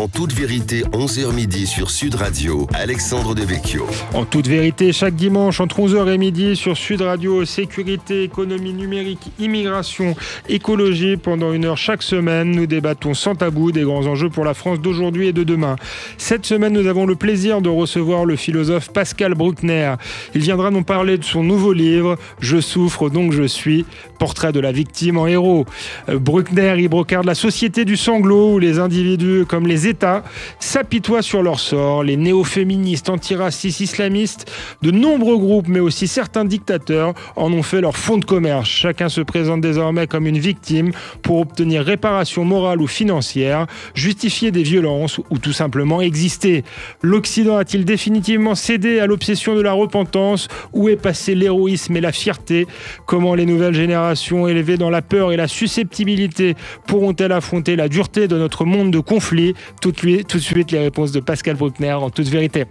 en toute vérité 11h midi sur Sud Radio, Alexandre Devecchio. En toute vérité, chaque dimanche entre 11h et midi sur Sud Radio, sécurité, économie numérique, immigration, écologie, pendant une heure chaque semaine, nous débattons sans tabou des grands enjeux pour la France d'aujourd'hui et de demain. Cette semaine, nous avons le plaisir de recevoir le philosophe Pascal Bruckner. Il viendra nous parler de son nouveau livre, Je souffre donc je suis, portrait de la victime en héros. Euh, Bruckner y brocarde la société du sanglot où les individus comme les L'État s'apitoient sur leur sort. Les néo-féministes, antiracistes, islamistes, de nombreux groupes, mais aussi certains dictateurs, en ont fait leur fond de commerce. Chacun se présente désormais comme une victime pour obtenir réparation morale ou financière, justifier des violences ou tout simplement exister. L'Occident a-t-il définitivement cédé à l'obsession de la repentance Où est passé l'héroïsme et la fierté Comment les nouvelles générations élevées dans la peur et la susceptibilité pourront-elles affronter la dureté de notre monde de conflits, tout de, suite les réponses de Pascal Bruckner en toute vérité.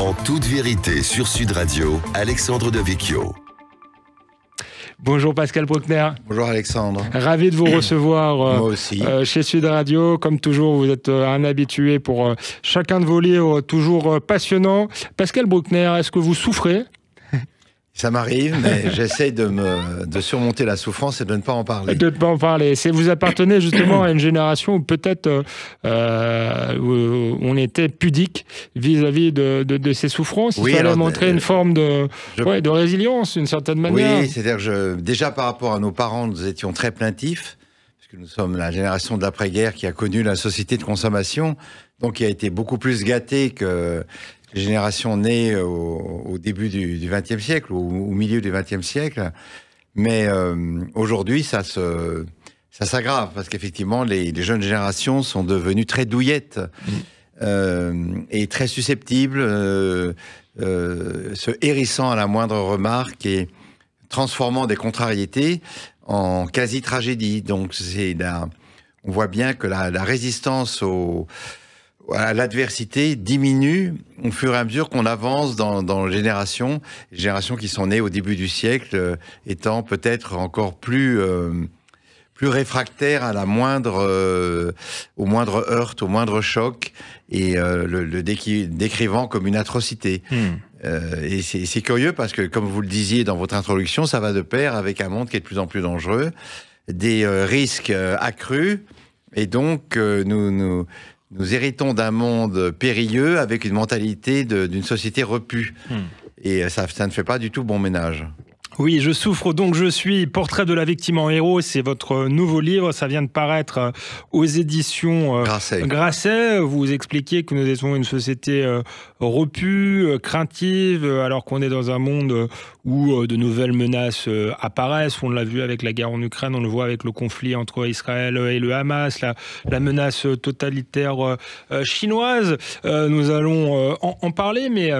En toute vérité sur Sud Radio, Alexandre Devecchio. Bonjour Pascal Bruckner. Bonjour Alexandre. Ravi de vous recevoir euh, aussi. Euh, chez Sud Radio. Comme toujours, vous êtes euh, un habitué pour chacun de vos livres, toujours passionnant. Pascal Bruckner, est-ce que vous souffrez ça m'arrive, mais j'essaie de, surmonter la souffrance et de ne pas en parler. De ne pas en parler. vous appartenez justement à une génération où peut-être euh, euh, on était pudique vis-à-vis de, ces souffrances. Il fallait montrer euh, une forme de, de résilience, d'une certaine manière. Oui, c'est-à-dire que déjà par rapport à nos parents, nous étions très plaintifs, puisque nous sommes la génération de l'après-guerre qui a connu la société de consommation, donc qui a été beaucoup plus gâtée que Génération née au, début du XXe siècle, ou au milieu du XXe siècle. Mais euh, aujourd'hui, ça se, ça s'aggrave parce qu'effectivement, les, jeunes générations sont devenues très douillettes mm. euh, et très susceptibles, euh, se hérissant à la moindre remarque et transformant des contrariétés en quasi tragédie. Donc, c'est on voit bien que la, la résistance au l'adversité diminue au fur et à mesure qu'on avance dans, les générations, générations qui sont nées au début du siècle, euh, étant peut-être encore plus euh, plus réfractaires à la moindre, euh, au moindre au moindre choc, et le, décrivant comme une atrocité. Hmm. et c'est curieux parce que, comme vous le disiez dans votre introduction, ça va de pair avec un monde qui est de plus en plus dangereux, des risques accrus, et donc nous, nous nous héritons d'un monde périlleux avec une mentalité d'une société repue. Hmm. Et ça, ne fait pas du tout bon ménage. Oui, je souffre donc je suis. Portrait de la victime en héros, c'est votre nouveau livre. Ça vient de paraître euh, aux éditions euh, Grasset. Grasset. Vous expliquez que nous étions une société euh, repue, craintive, alors qu'on est dans un monde où de nouvelles menaces apparaissent. On l'a vu avec la guerre en Ukraine, on le voit avec le conflit entre Israël et le Hamas, la, menace totalitaire chinoise. Nous allons en, parler, mais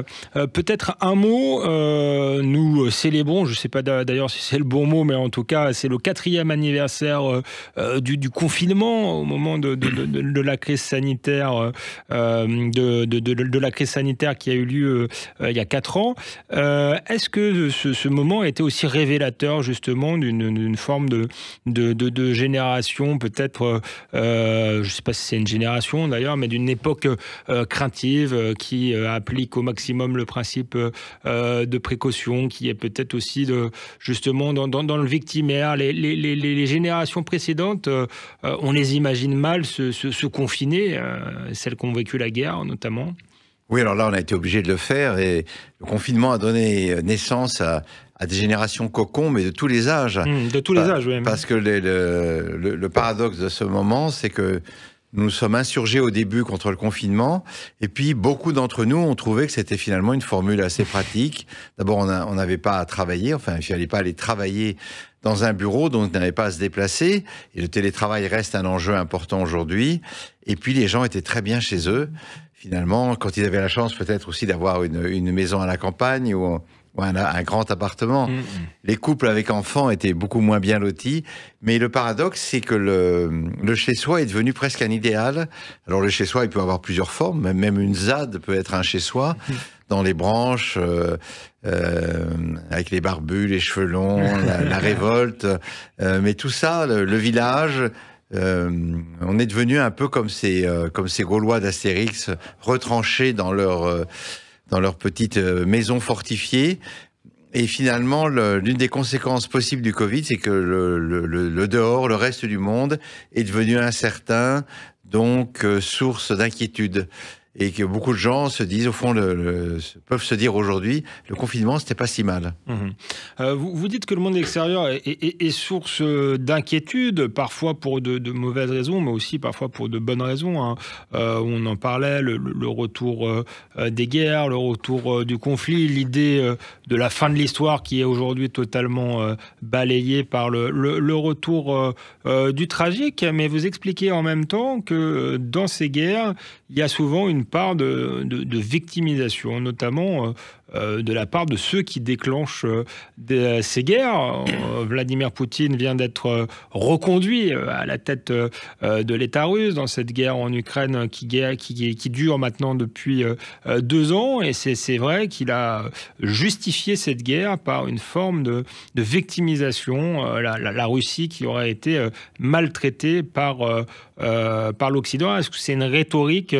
peut-être un mot. Nous célébrons, je sais pas d'ailleurs si c'est le bon mot, mais en tout cas, c'est le quatrième anniversaire euh, euh, du, confinement au moment de, la crise sanitaire, euh, de, la crise sanitaire qui a eu lieu il y a quatre ans. Est-ce que ce, ce, moment était aussi révélateur justement d'une forme de, génération, peut-être, je sais pas si c'est une génération d'ailleurs, mais d'une époque craintive qui applique au maximum le principe de précaution, qui est peut-être aussi justement dans, le victimaire. Les, générations précédentes, euh, on les imagine mal se, confiner, euh, celles qui ont vécu la guerre notamment. Oui, alors là, on a été obligé de le faire et le confinement a donné naissance à, des générations cocons, mais de tous les âges. Mmh, de tous les âges, oui. Parce que le, paradoxe de ce moment, c'est que nous nous sommes insurgés au début contre le confinement, et puis beaucoup d'entre nous ont trouvé que c'était finalement une formule assez pratique. D'abord, on n'avait pas à travailler, enfin, il fallait pas aller travailler dans un bureau, donc on n'avait pas à se déplacer. Et le télétravail reste un enjeu important aujourd'hui. Et puis, les gens étaient très bien chez eux. Finalement, quand ils avaient la chance peut-être aussi d'avoir une, une maison à la campagne ou voilà, un grand appartement. Mm, mm. Les couples avec enfants étaient beaucoup moins bien lotis. Mais le paradoxe, c'est que le, le chez-soi est devenu presque un idéal. Alors, le chez-soi, il peut avoir plusieurs formes. Même une ZAD peut être un chez-soi. Mm. Dans les branches, euh, euh, avec les barbus, les cheveux longs, la, révolte. Euh, mais tout ça, le, village, euh, on est devenu un peu comme ces, euh, comme ces Gaulois d'Astérix, retranchés dans leur, dans leur petite euh, maison fortifiée. Et finalement, l'une des conséquences possibles du Covid, c'est que le, le, dehors, le reste du monde, est devenu incertain, donc euh, source d'inquiétude et que beaucoup de gens se disent, au fond, le, peuvent se dire aujourd'hui, le confinement, c'était pas si mal. Mmh. Euh, vous, vous, dites que le monde extérieur est, source euh, d'inquiétude, parfois pour de, mauvaises raisons, mais aussi parfois pour de bonnes raisons. Hein. Euh, on en parlait, le, retour des guerres, le retour du conflit, l'idée de la fin de l'histoire qui est aujourd'hui totalement balayée par le, retour du tragique. Mais vous expliquez en même temps que dans ces guerres, il y a souvent une part de, de, victimisation, notamment euh, euh, de la part de ceux qui déclenchent euh, ces guerres. Vladimir Poutine vient d'être reconduit à la tête de l'État russe dans cette guerre en Ukraine qui, qui, qui dure maintenant depuis deux ans. Et c'est vrai qu'il a justifié cette guerre par une forme de, de victimisation. La, Russie qui aurait été maltraitée par, par l'Occident. Est-ce que c'est une rhétorique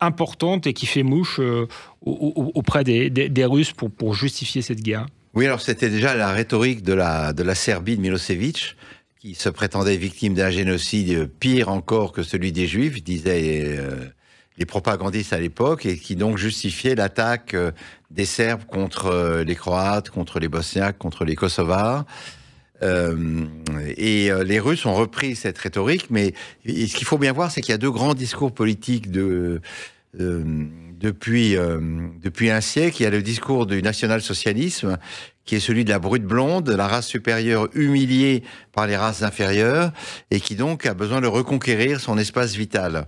importante et qui fait mouche euh, auprès des, Russes pour, pour, justifier cette guerre. Oui, alors c'était déjà la rhétorique de la, de la Serbie de Milosevic, qui se prétendait victime d'un génocide pire encore que celui des Juifs, disaient euh, les propagandistes à l'époque, et qui donc justifiait l'attaque euh, des Serbes contre les Croates, contre les Bosniaques, contre les Kosovars. Euh, et euh, les Russes ont repris cette rhétorique, mais ce qu'il faut bien voir, c'est qu'il y a deux grands discours politiques euh, depuis, depuis un siècle. Il y a le discours du national-socialisme, qui est celui de la brute blonde, la race supérieure humiliée par les races inférieures, et qui donc a besoin de reconquérir son espace vital.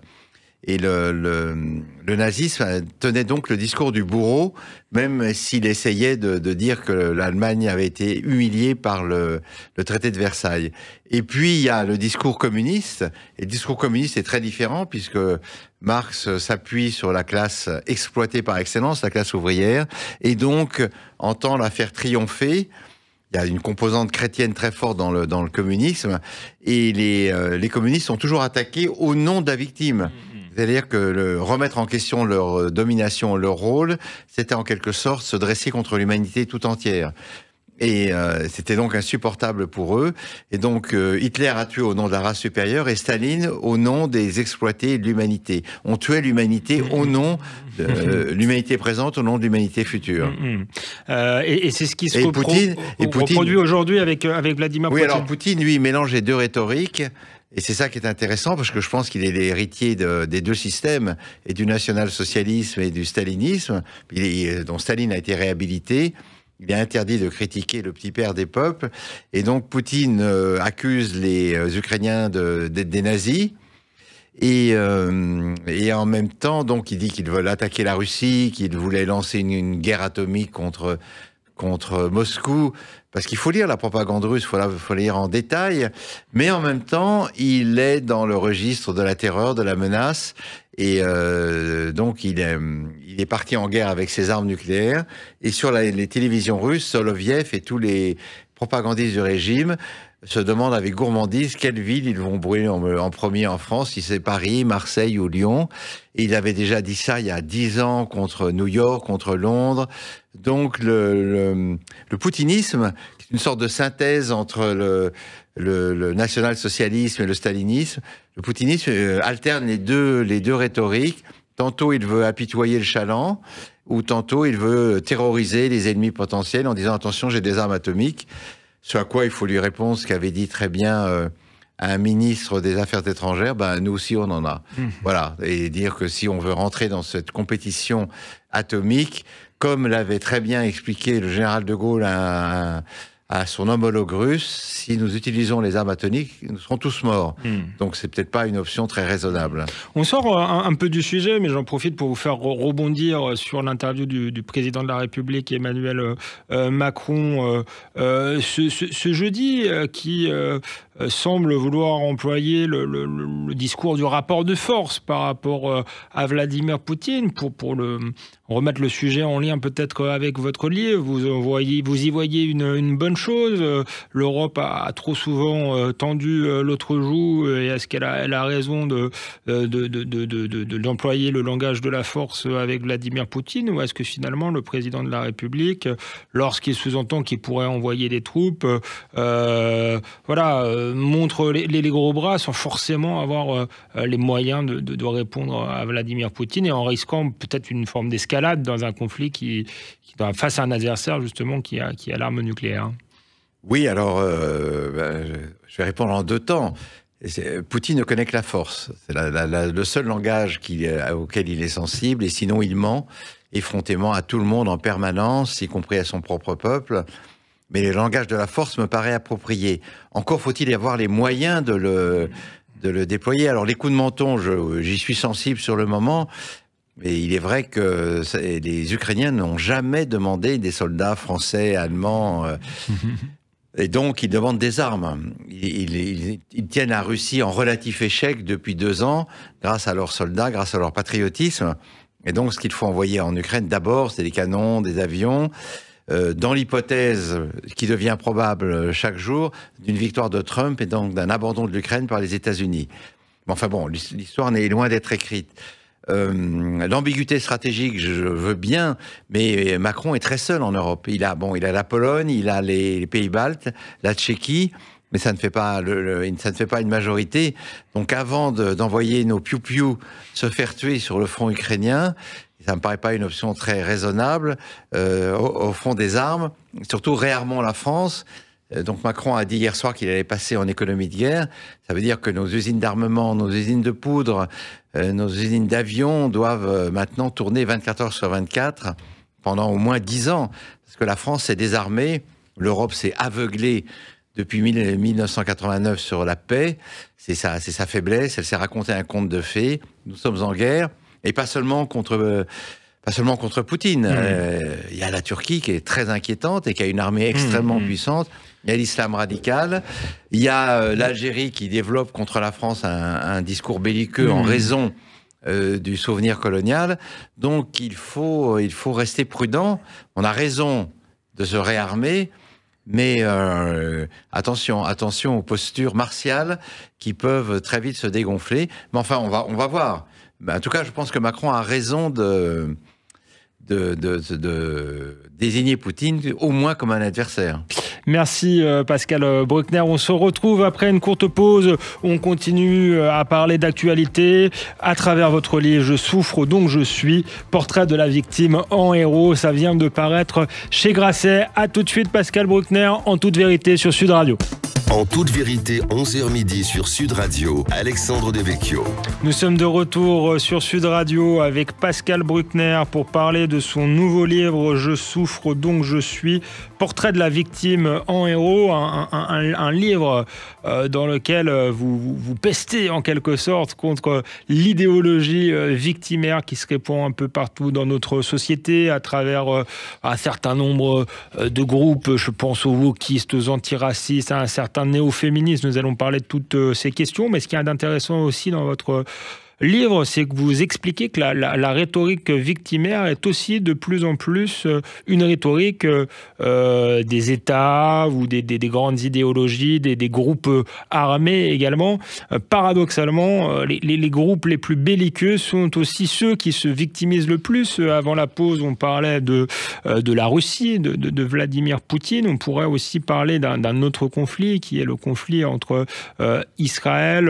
Et le, le, le, nazisme tenait donc le discours du bourreau, même s'il essayait de, de, dire que l'Allemagne avait été humiliée par le, le, traité de Versailles. Et puis il y a le discours communiste. Et le discours communiste est très différent puisque Marx s'appuie sur la classe exploitée par excellence, la classe ouvrière, et donc entend la faire triompher il y a une composante chrétienne très forte dans le, dans le communisme, et les, euh, les communistes sont toujours attaqués au nom de la victime. C'est-à-dire que le, remettre en question leur euh, domination, leur rôle, c'était en quelque sorte se dresser contre l'humanité tout entière. Et euh, c'était donc insupportable pour eux. Et donc euh, Hitler a tué au nom de la race supérieure et Staline au nom des exploités de l'humanité. On tuait l'humanité mm-hmm. au nom de l'humanité présente, au nom de l'humanité future. Mm-hmm. et, c'est ce qui se reproduit aujourd'hui avec, avec Vladimir Poutine. Oui, alors Poutine, lui, mélangeait deux rhétoriques. Et c'est ça qui est intéressant parce que je pense qu'il est l'héritier des deux systèmes et du national-socialisme et du stalinisme, il est, euh, dont Staline a été réhabilité. Il est interdit de critiquer le petit père des peuples. Et donc Poutine euh, accuse les euh, Ukrainiens d'être des nazis. Et, et, en même temps, donc, il dit qu'ils veulent attaquer la Russie, qu'ils voulaient lancer une, une, guerre atomique contre, contre Moscou parce qu'il faut lire la propagande russe, il faut, faut lire en détail, mais en même temps, il est dans le registre de la terreur, de la menace, et euh, donc il est, il est, parti en guerre avec ses armes nucléaires, et sur les télévisions russes, Soloviev et tous les propagandistes du régime se demande avec gourmandise quelle ville ils vont brûler en, euh, premier en France, si c'est Paris, Marseille ou Lyon. Et il avait déjà dit ça il y a dix ans contre New York, contre Londres. Donc le, le, le poutinisme, une sorte de synthèse entre le, le, national-socialisme et le stalinisme, le poutinisme euh, alterne les deux, les deux rhétoriques. Tantôt il veut apitoyer le chaland, ou tantôt il veut terroriser les ennemis potentiels en disant attention j'ai des armes atomiques. Ce à quoi il faut lui répondre ce qu'avait dit très bien euh, un ministre des Affaires étrangères, ben, nous aussi on en a. Mhm. Voilà. Et dire que si on veut rentrer dans cette compétition atomique, comme l'avait très bien expliqué le général de Gaulle à un, à son homologue russe, si nous utilisons les armes atomiques, nous serons tous morts. Hmm. Donc c'est peut-être pas une option très raisonnable. On sort euh, un, peu du sujet, mais j'en profite pour vous faire rebondir euh, sur l'interview du, président de la République Emmanuel euh, Macron ce, jeudi qui euh, semble vouloir employer le, discours du rapport de force par rapport euh, à Vladimir Poutine pour, pour le, remettre le sujet en lien peut-être avec votre livre. Vous, vous y voyez une, bonne chose. Euh, L'Europe a, trop souvent tendu l'autre joue et est-ce qu'elle a, elle a raison de, d'employer de, de, le langage de la force avec Vladimir Poutine ou est-ce que finalement le président de la République, lorsqu'il sous-entend qu'il pourrait envoyer des troupes, voilà montre les, gros bras sans forcément avoir euh, les moyens de, de, répondre à Vladimir Poutine et en risquant peut-être une forme d'escalade dans un conflit qui, face à un adversaire justement qui a, l'arme nucléaire. Oui, alors euh, ben, je vais répondre en deux temps. Poutine ne connaît que la force. C'est le seul langage euh, auquel il est sensible, et sinon il ment effrontément à tout le monde en permanence, y compris à son propre peuple mais le langage de la force me paraît approprié. Encore faut-il y avoir les moyens de le, de le déployer. Alors les coups de menton, j'y suis sensible sur le moment, mais il est vrai que les Ukrainiens n'ont jamais demandé des soldats français, allemands. Euh, et donc, ils demandent des armes. Ils, ils, ils, tiennent la Russie en relatif échec depuis deux ans, grâce à leurs soldats, grâce à leur patriotisme. Et donc, ce qu'il faut envoyer en Ukraine, d'abord, c'est des canons, des avions, euh, dans l'hypothèse qui devient probable chaque jour d'une victoire de Trump et donc d'un abandon de l'Ukraine par les États-Unis. enfin bon, l'histoire n'est loin d'être écrite. Euh, l'ambiguïté stratégique, je veux bien, mais Macron est très seul en Europe. Il a, bon, il a la Pologne, il a les, Pays-Baltes, la Tchéquie, mais ça ne fait pas, une majorité. Donc avant d'envoyer nos piou se faire tuer sur le front ukrainien, ça ne me paraît pas une option très raisonnable, euh, au, au, front des armes, surtout réarmons la France. Euh, donc Macron a dit hier soir qu'il allait passer en économie de guerre. Ça veut dire que nos usines d'armement, nos usines de poudre, euh, nos usines d'avions doivent maintenant tourner 24 heures sur 24 pendant au moins 10 ans. Parce que la France s'est désarmée, l'Europe s'est aveuglée depuis 1989 sur la paix. C'est sa, sa faiblesse, elle s'est racontée un conte de fées. Nous sommes en guerre et pas seulement contre euh, pas seulement contre Poutine. Il euh, y a la Turquie qui est très inquiétante et qui a une armée mmh, extrêmement mmh. puissante. Il y a l'islam radical. Il y a euh, l'Algérie qui développe contre la France un, discours belliqueux en mmh. raison du souvenir colonial. Donc il faut, il faut rester prudent. On a raison de se réarmer. Mais attention, attention aux postures martiales qui peuvent très vite se dégonfler. Mais enfin, on va, on va voir. Bah, en tout cas, je pense que Macron a raison de de, désigner Poutine au moins comme un adversaire. Merci euh, Pascal Bruckner. On se retrouve après une courte pause. On continue euh, à parler d'actualité à travers votre livre Je souffre donc je suis, portrait de la victime en héros. Ça vient de paraître chez Grasset. A tout de suite Pascal Bruckner en toute vérité sur Sud Radio. En toute vérité, 11h midi sur Sud Radio, Alexandre Devecchio. Nous sommes de retour euh, sur Sud Radio avec Pascal Bruckner pour parler de son nouveau livre Je souffre donc je suis, portrait de la victime en héros, un, livre euh, dans lequel euh, vous, vous, pestez en quelque sorte contre l'idéologie euh, victimaire qui se répand un peu partout dans notre société à travers un certain nombre de groupes, je pense aux wokistes, aux antiracistes, à un certain néo-féminisme. Nous allons parler de toutes ces questions, mais ce qui est intéressant aussi dans votre livre, c'est que vous expliquez que la, rhétorique victimaire est aussi de plus en plus euh, une rhétorique euh, euh, des États ou des, grandes idéologies, des, groupes armés également. paradoxalement, les, les, groupes les plus belliqueux sont aussi ceux qui se victimisent le plus. Avant la pause, on parlait de, de la Russie, de, Vladimir Poutine. On pourrait aussi parler d'un autre conflit qui est le conflit entre Israël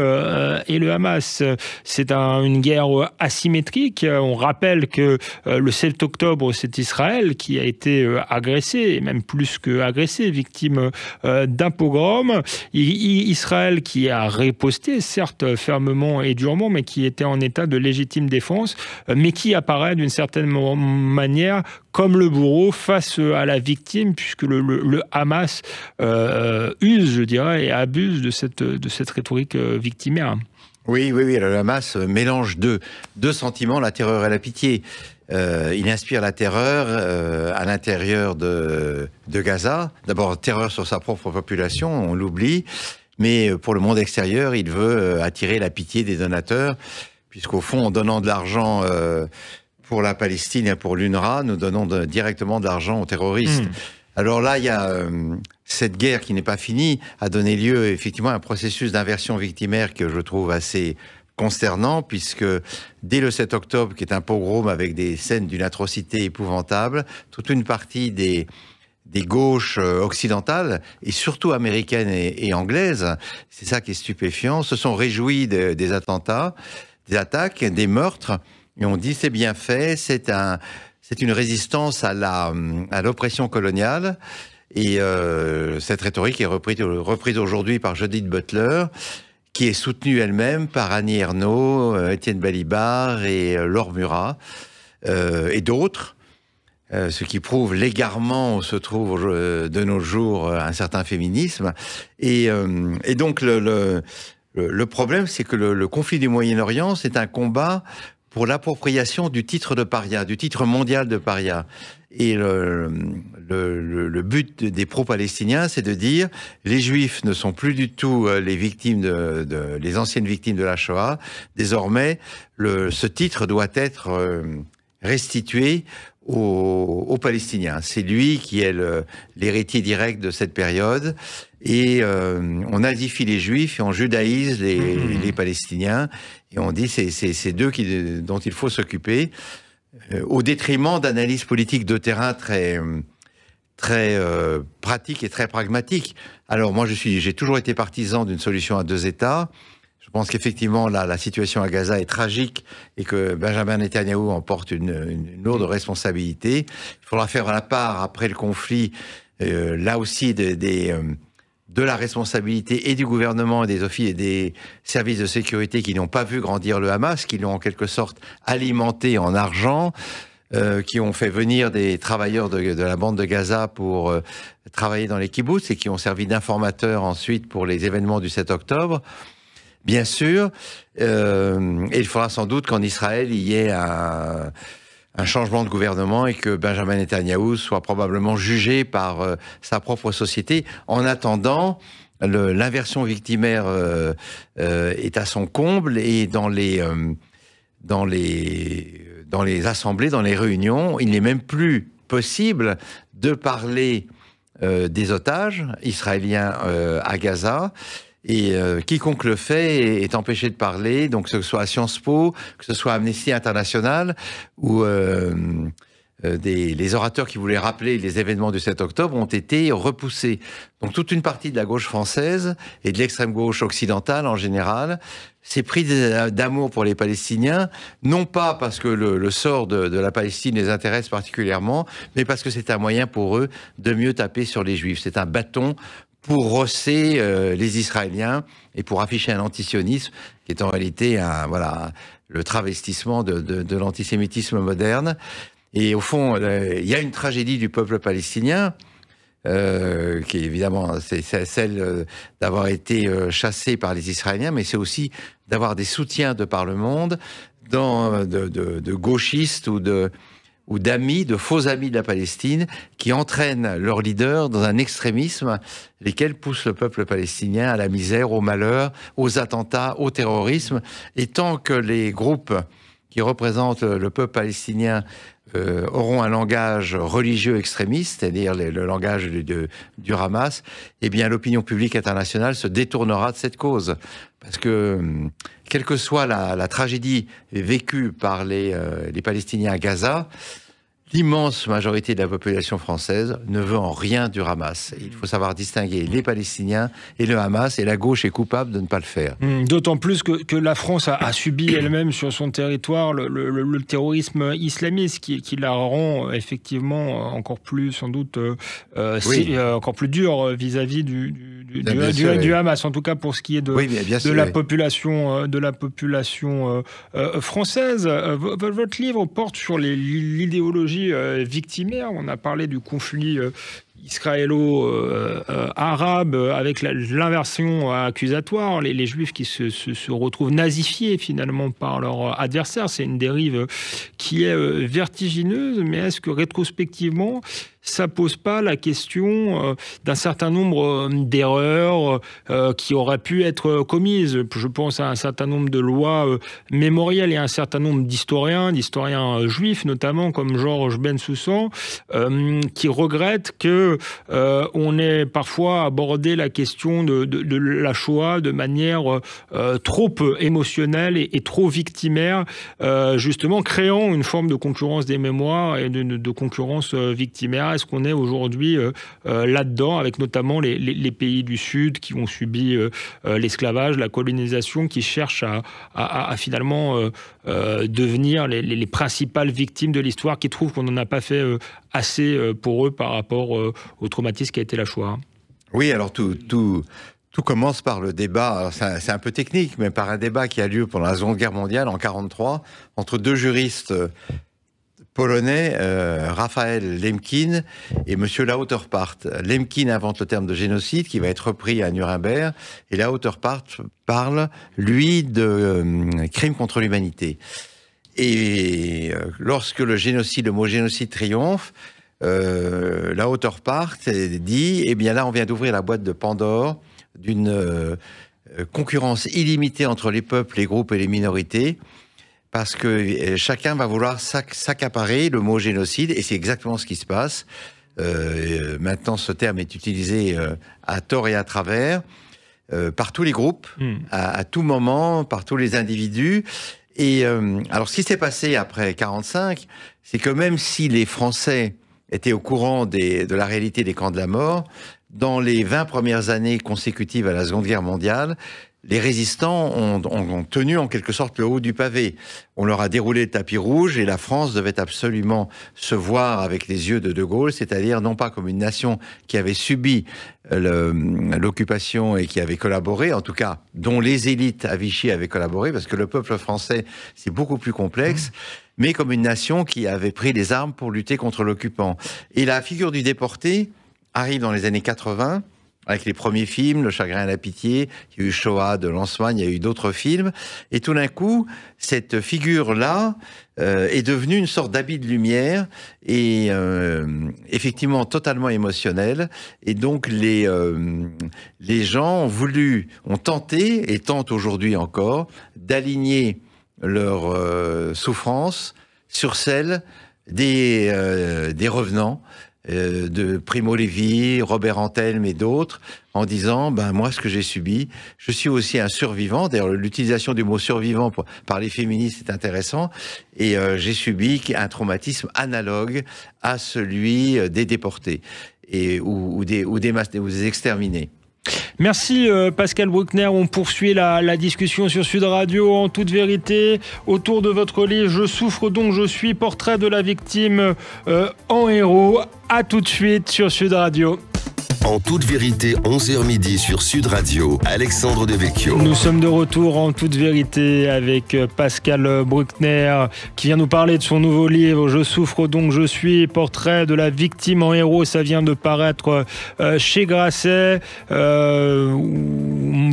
et le Hamas. C'est un une guerre euh, asymétrique. On rappelle que euh, le 7 octobre, c'est Israël qui a été euh, agressé, et même plus que agressé, victime d'un pogrom. Israël qui a riposté, certes fermement et durement, mais qui était en état de légitime défense, mais qui apparaît d'une certaine manière comme le bourreau face à la victime, puisque le, Hamas use, je dirais, et abuse de de cette rhétorique victimaire. Oui, oui, oui. La masse mélange deux, deux sentiments, la terreur et la pitié. Euh, il inspire la terreur euh, à l'intérieur de, Gaza. D'abord, terreur sur sa propre population, on l'oublie. Mais pour le monde extérieur, il veut euh, attirer la pitié des donateurs, puisqu'au fond, en donnant de l'argent pour la Palestine et pour l'UNRWA, nous donnons directement de l'argent aux terroristes. Hmm. Alors là, il y a cette guerre qui n'est pas finie a donné lieu effectivement à un processus d'inversion victimaire que je trouve assez concernant, puisque dès le 7 octobre, qui est un pogrom avec des scènes d'une atrocité épouvantable, toute une partie des, des gauches euh, occidentales et surtout américaines et, anglaises, c'est ça qui est stupéfiant, se sont réjouis des attentats, des attaques, des meurtres, et on dit c'est bien fait, c'est un, c'est une résistance à la, à l'oppression coloniale, et euh, cette rhétorique est reprise, aujourd'hui par Judith Butler, qui est soutenue elle-même par Annie Ernaux, euh, Étienne Balibar et euh, Laure Murat, et d'autres. ce qui prouve l'égarement où se trouve de nos jours un certain féminisme. Et, donc le, problème, c'est que le, le conflit du Moyen-Orient, c'est un combat pour l'appropriation du titre de paria, du titre mondial de paria. Et le, le, le but des pro-palestiniens, c'est de dire les Juifs ne sont plus du tout euh, les victimes de, de les anciennes victimes de la Shoah. Désormais, le, ce titre doit être euh, restitué aux, aux, Palestiniens. C'est lui qui est l'héritier direct de cette période. Et euh, on nazifie les Juifs et on judaïse les, mmh. les Palestiniens. Et on dit c'est c'est d'eux dont il faut s'occuper. Euh, au détriment d'analyses politiques de terrain très très euh, pratiques et très pragmatiques. Alors moi, je suis, j'ai toujours été partisan d'une solution à deux États. Je pense qu'effectivement, la la situation à Gaza est tragique et que Benjamin Netanyahu en une, une lourde responsabilité. Il faudra faire la part après le conflit, euh, là aussi, des euh, de la responsabilité et du gouvernement et des offices et des services de sécurité qui n'ont pas vu grandir le Hamas, qui l'ont en quelque sorte alimenté en argent, euh, qui ont fait venir des travailleurs de, la bande de Gaza pour euh, travailler dans les kibbutz et qui ont servi d'informateurs ensuite pour les événements du 7 octobre. Bien sûr, euh, il faudra sans doute qu'en Israël, il y ait un, un changement de gouvernement et que Benjamin Netanyahu soit probablement jugé par euh, sa propre société. En attendant, l'inversion victimaire euh, euh, est à son comble et dans les, dans, les, dans les assemblées, dans les réunions, il n'est même plus possible de parler des otages israéliens à Gaza. Et euh, quiconque le fait est, empêché de parler, donc que ce soit à Sciences Po, que ce soit à Amnesty International, ou euh, euh, des, les orateurs qui voulaient rappeler les événements du 7 octobre ont été repoussés. Donc toute une partie de la gauche française et de l'extrême gauche occidentale en général s'est pris d'amour pour les Palestiniens, non pas parce que le, sort de, de, la Palestine les intéresse particulièrement, mais parce que c'est un moyen pour eux de mieux taper sur les Juifs. C'est un bâton pour rosser euh, les Israéliens et pour afficher un antisionisme qui est en réalité un, voilà, le travestissement de, de, de l'antisémitisme moderne. Et au fond, euh, il y a une tragédie du peuple palestinien. Euh, qui évidemment c'est celle euh, d'avoir été chassé par les Israéliens, mais c'est aussi d'avoir des soutiens de par le monde, dans, de, de, de gauchistes ou de, ou d'amis, de faux amis de la Palestine, qui entraînent leurs leaders dans un extrémisme, lesquels poussent le peuple palestinien à la misère, au malheur, aux attentats, au terrorisme. Et tant que les groupes qui représentent le peuple palestinien euh, auront un langage religieux extrémiste, c'est-à-dire le, langage du Hamas, eh bien l'opinion publique internationale se détournera de cette cause. Parce que hum, quelle que soit la, tragédie vécue par les, euh, les Palestiniens à Gaza, l'immense majorité de la population française ne veut en rien du Hamas. Il faut savoir distinguer les Palestiniens et le Hamas, et la gauche est coupable de ne pas le faire. Hmm, d'autant plus que, la France a, subi elle-même sur son territoire le, terrorisme islamiste, qui, la rend euh, effectivement euh, encore plus, sans doute, euh, encore plus dur vis-à-vis du, du, ah, Hamas, en tout cas pour ce qui est de, la population, de la population française. votre livre porte sur l'idéologie euh, victimaire. On a parlé du conflit euh, israélo-arabe euh, avec l'inversion accusatoire, les, juifs qui se, retrouvent nazifiés finalement par leur adversaire. C'est une dérive qui est vertigineuse, mais est-ce que rétrospectivement, ça pose pas la question euh, d'un certain nombre euh, d'erreurs euh, qui auraient pu être commises. Je pense à un certain nombre de lois mémorielles et à un certain nombre d'historiens, d'historiens juifs notamment comme Georges Bensoussan, qui regrettent que on ait parfois abordé la question de, la Shoah de manière trop émotionnelle et, trop victimaire, justement créant une forme de concurrence des mémoires et de, de concurrence victimaire ce qu'on est aujourd'hui euh, euh, là-dedans, avec notamment les, pays du Sud qui ont subi euh, l'esclavage, la colonisation, qui cherchent à, finalement devenir les, principales victimes de l'histoire, qui trouvent qu'on n'en a pas fait assez pour eux par rapport au traumatisme qui a été la Shoah oui, alors tout, tout, commence par le débat, c'est un, un, peu technique, mais par un débat qui a lieu pendant la Seconde Guerre mondiale en 1943 entre deux juristes polonais euh, Raphaël Lemkin et Monsieur Lauterpart. Lemkin invente le terme de génocide qui va être repris à Nuremberg et Lauterpart parle, lui, de euh, crime contre l'humanité. Et euh, lorsque le génocide, le mot génocide triomphe, Lauterpart dit, eh bien là, on vient d'ouvrir la boîte de Pandore d'une concurrence illimitée entre les peuples, les groupes et les minorités parce que euh, chacun va vouloir s'accaparer le mot génocide, et c'est exactement ce qui se passe. Euh, euh maintenant, ce terme est utilisé euh, à tort et à travers euh, par tous les groupes, hmm. à, tout moment, par tous les individus. Et alors, ce qui s'est passé après 45, c'est que même si les Français étaient au courant de la réalité des camps de la mort, dans les 20 premières années consécutives à la Seconde Guerre mondiale, les résistants ont, tenu en quelque sorte le haut du pavé. On leur a déroulé le tapis rouge et la France devait absolument se voir avec les yeux de De Gaulle, c'est-à-dire non pas comme une nation qui avait subi l'occupation et qui avait collaboré, en tout cas dont les élites à Vichy avaient collaboré, parce que le peuple français, c'est beaucoup plus complexe. Mmh. mais comme une nation qui avait pris les armes pour lutter contre l'occupant. Et la figure du déporté arrive dans les années 80 avec les premiers films, Le Chagrin et la Pitié, il y a eu Shoah de Lanzmann, il y a eu d'autres films. Et tout d'un coup, cette figure-là euh, est devenue une sorte d'habit de lumière et euh, effectivement totalement émotionnelle. Et donc les, euh, les gens ont voulu, ont tenté et tentent aujourd'hui encore d'aligner leur souffrance sur celle des, des revenants euh, de Primo Levi, Robert Antelme et d'autres, en disant ben moi ce que j'ai subi, je suis aussi un survivant. D'ailleurs l'utilisation du mot survivant par les féministes est intéressant et euh, j'ai subi un traumatisme analogue à celui euh, des déportés et ou, des ou des, ou des exterminés. Merci euh, Pascal Bruckner. On poursuit la, discussion sur Sud Radio en toute vérité autour de votre livre Je souffre donc je suis, portrait de la victime euh, en héros. À tout de suite sur Sud Radio. En toute vérité, 11h midi sur Sud Radio, Alexandre Devecchio. Nous sommes de retour en toute vérité avec euh, Pascal Bruckner qui vient nous parler de son nouveau livre Je souffre donc je suis, portrait de la victime en héros. Ça vient de paraître euh, chez Grasset. Euh,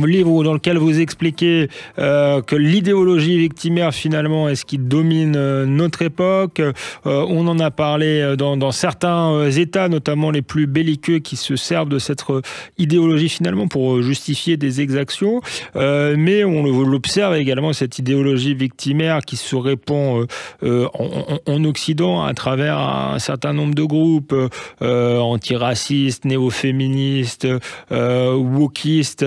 livre dans lequel vous expliquez euh, que l'idéologie victimaire finalement est ce qui domine euh, notre époque. Euh, on en a parlé dans, certains États, notamment les plus belliqueux, qui se servent de cette idéologie finalement pour justifier des exactions. mais on l'observe également, cette idéologie victimaire qui se répand en, en, Occident à travers un certain nombre de groupes antiracistes, néo-féministes, wokistes.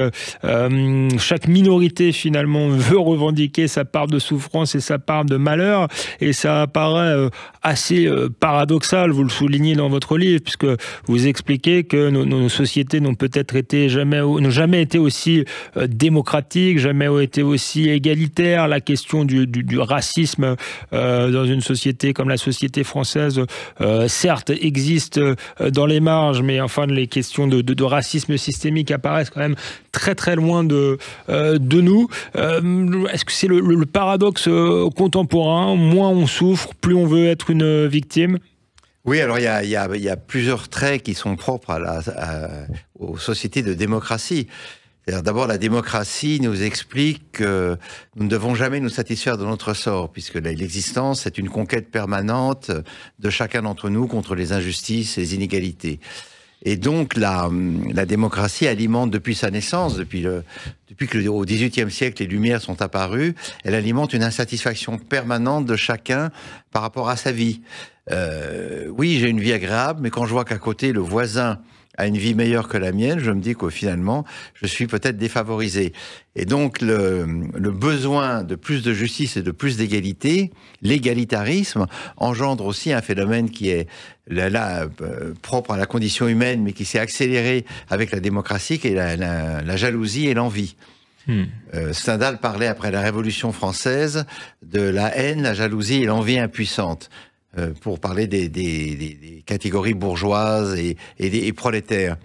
Euh, chaque minorité finalement veut revendiquer sa part de souffrance et sa part de malheur, et ça apparaît euh, assez euh, paradoxal, vous le soulignez dans votre livre, puisque vous expliquez que nos, sociétés n'ont peut-être été jamais, jamais été aussi démocratiques, jamais été aussi égalitaires. La question du, racisme dans une société comme la société française, certes, existe dans les marges, mais enfin les questions de racisme systémique apparaissent quand même très très loin de, euh, de nous. Euh, est-ce que c'est le, paradoxe euh, contemporain Moins on souffre, plus on veut être une victime oui, alors il y, a, plusieurs traits qui sont propres à la, aux sociétés de démocratie. D'abord, la démocratie nous explique que nous ne devons jamais nous satisfaire de notre sort, puisque l'existence est une conquête permanente de chacun d'entre nous contre les injustices et les inégalités. Et donc la, hum, la démocratie alimente depuis sa naissance, depuis, le, depuis que au XVIIIe siècle les Lumières sont apparues, elle alimente une insatisfaction permanente de chacun par rapport à sa vie. Euh, oui, j'ai une vie agréable, mais quand je vois qu'à côté le voisin à une vie meilleure que la mienne, je me dis qu'au finalement, je suis peut-être défavorisé. Et donc le, besoin de plus de justice et de plus d'égalité, l'égalitarisme, engendre aussi un phénomène qui est là, euh, propre à la condition humaine, mais qui s'est accéléré avec la démocratie, qui est la, jalousie et l'envie. Hmm. Euh, Stendhal parlait après la Révolution française de la haine, la jalousie et l'envie impuissante. Euh, pour parler des, des, des, catégories bourgeoises et, et, des, prolétaires.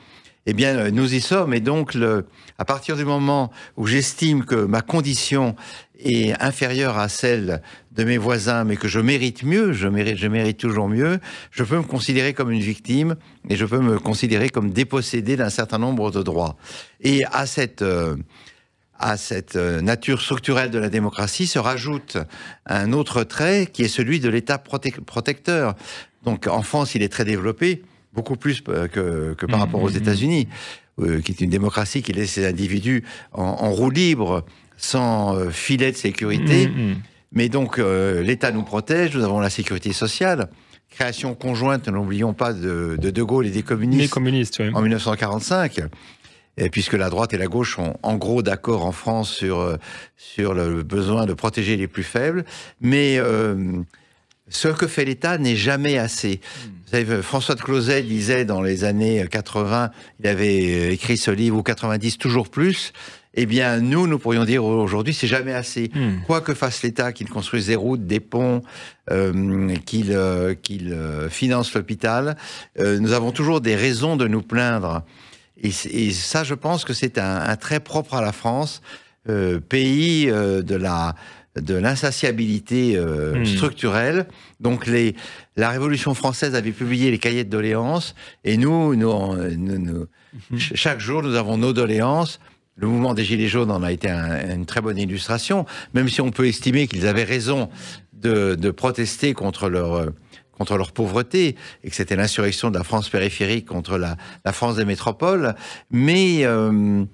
Eh bien, euh, nous y sommes. Et donc, le, à partir du moment où j'estime que ma condition est inférieure à celle de mes voisins, mais que je mérite mieux, je mérite, je mérite toujours mieux, je peux me considérer comme une victime et je peux me considérer comme dépossédé d'un certain nombre de droits. Et à cette, euh, à cette euh, nature structurelle de la démocratie se rajoute un autre trait qui est celui de l'État protecteur. Donc en France, il est très développé, beaucoup plus euh, que, par rapport aux mmh, mmh, mmh. États-Unis, euh, qui est une démocratie qui laisse les individus en, roue libre, sans filet de sécurité. Mais donc l'État nous protège, nous avons la sécurité sociale. Création conjointe, n'oublions pas, de, de, Gaulle et des communistes, en 1945 puisque la droite et la gauche sont en gros d'accord en France sur, euh, sur le besoin de protéger les plus faibles. Mais euh, ce que fait l'État n'est jamais assez. François de Closet disait dans les années 80, il avait euh, écrit ce livre, ou 90, toujours plus. Eh bien, nous, nous pourrions dire aujourd'hui, c'est jamais assez. Hmm. Quoi que fasse l'État, qu'il construise des routes, des ponts, qu'il finance l'hôpital, nous avons toujours des raisons de nous plaindre. Et, ça, je pense que c'est un, un, trait propre à la France, euh, pays euh, de la de l'insatiabilité euh, hmm. structurelle. Donc les, la Révolution française avait publié les cahiers de doléances et nous, nous, nous, mhm. chaque jour, nous avons nos doléances. Le mouvement des Gilets jaunes en a été une très bonne illustration, même si on peut estimer qu'ils avaient raison de, de protester contre leur contre leur pauvreté, et que c'était l'insurrection de la France périphérique contre la, France des métropoles. Mais euh,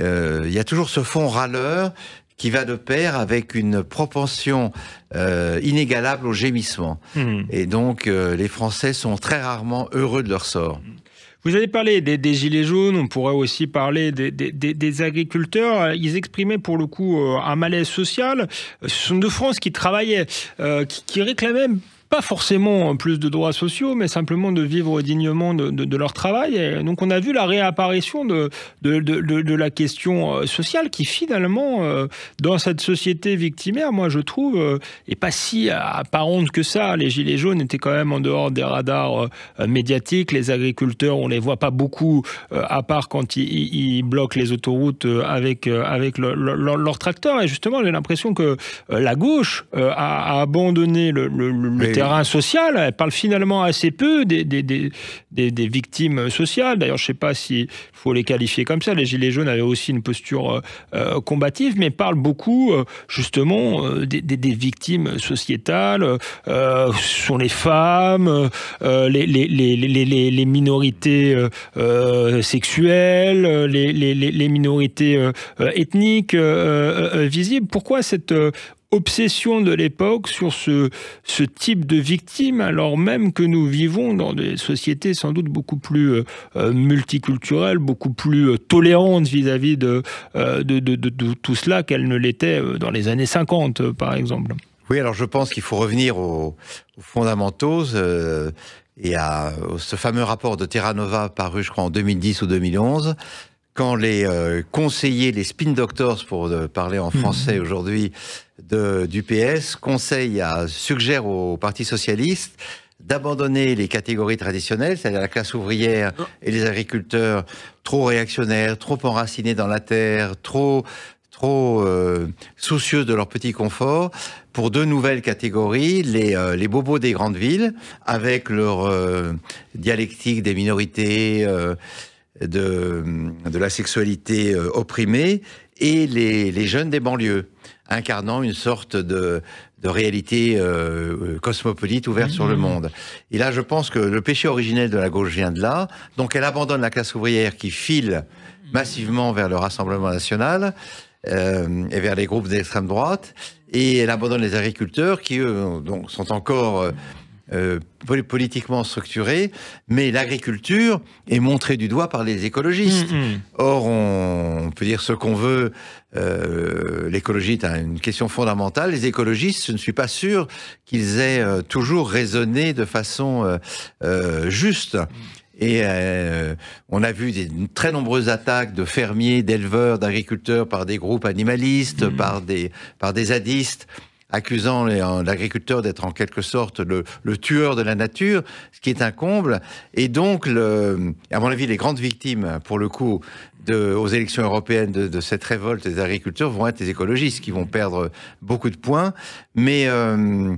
euh, il y a toujours ce fond râleur qui va de pair avec une propension euh, inégalable au gémissement. Mmh. Et donc, les Français sont très rarement heureux de leur sort. Vous avez parlé des, gilets jaunes, on pourrait aussi parler des, agriculteurs. Ils exprimaient pour le coup un malaise social. Ce sont deux France qui travaillaient, qui, qui réclamaient pas forcément plus de droits sociaux, mais simplement de vivre dignement de, leur travail. donc on a vu la réapparition de, de la question euh, sociale qui finalement, euh, dans cette société victimaire, moi je trouve, euh, est pas si apparente que ça. Les Gilets jaunes étaient quand même en dehors des radars médiatiques. Les agriculteurs, on les voit pas beaucoup, à part quand ils, bloquent les autoroutes avec, avec leur, tracteur. Et justement, j'ai l'impression que la gauche a, abandonné le, terrain social. Elle parle finalement assez peu des, des, victimes sociales. D'ailleurs, je ne sais pas s'il faut les qualifier comme ça. Les Gilets jaunes avaient aussi une posture euh, euh, combative, mais parle beaucoup euh, justement des, victimes sociétales. ce sont les femmes, les, les, les, minorités sexuelles, les, minorités ethniques visibles. Pourquoi cette obsession de l'époque sur ce, ce type de victime, alors même que nous vivons dans des sociétés sans doute beaucoup plus euh, euh, multiculturelles, beaucoup plus euh, tolérantes vis-à-vis de, de, tout cela qu'elles ne l'étaient dans les années 50, par exemple. Oui, alors je pense qu'il faut revenir aux, aux fondamentaux et à ce fameux rapport de Terra Nova paru, je crois, en 2010 ou 2011 quand les euh, conseillers, les spin doctors, pour euh, parler en mhm. français aujourd'hui aujourd'hui, du PS, conseillent, à, euh, suggèrent au Parti socialiste d'abandonner les catégories traditionnelles, c'est-à-dire la classe ouvrière ah. et les agriculteurs trop réactionnaires, trop enracinés dans la terre, trop trop soucieux de leur petit confort pour deux nouvelles catégories, les, les bobos des grandes villes, avec leur dialectique des minorités, de, de la sexualité euh, opprimée et les, jeunes des banlieues, incarnant une sorte de, réalité euh, euh, cosmopolite ouverte sur le mmh. monde. Et là, je pense que le péché originel de la gauche vient de là. Donc, elle abandonne la classe ouvrière qui file mmh. massivement vers le Rassemblement national et vers les groupes d'extrême droite. Et elle abandonne les agriculteurs qui, eux, donc, sont encore... Euh, politiquement structurée, mais l'agriculture est montrée du doigt par les écologistes. Mm, mm. Or, on, peut dire ce qu'on veut, euh, l'écologie est une question fondamentale. Les écologistes, je ne suis pas sûr qu'ils aient euh, toujours raisonné de façon juste. Et on a vu des très nombreuses attaques de fermiers, d'éleveurs, d'agriculteurs par des groupes animalistes, mm. par des par des zadistes accusant euh, l'agriculteur d'être en quelque sorte le, tueur de la nature, ce qui est un comble. Et donc, à mon avis, les grandes victimes, pour le coup, aux élections européennes de, cette révolte des agriculteurs vont être les écologistes, qui vont perdre beaucoup de points. Mais euh,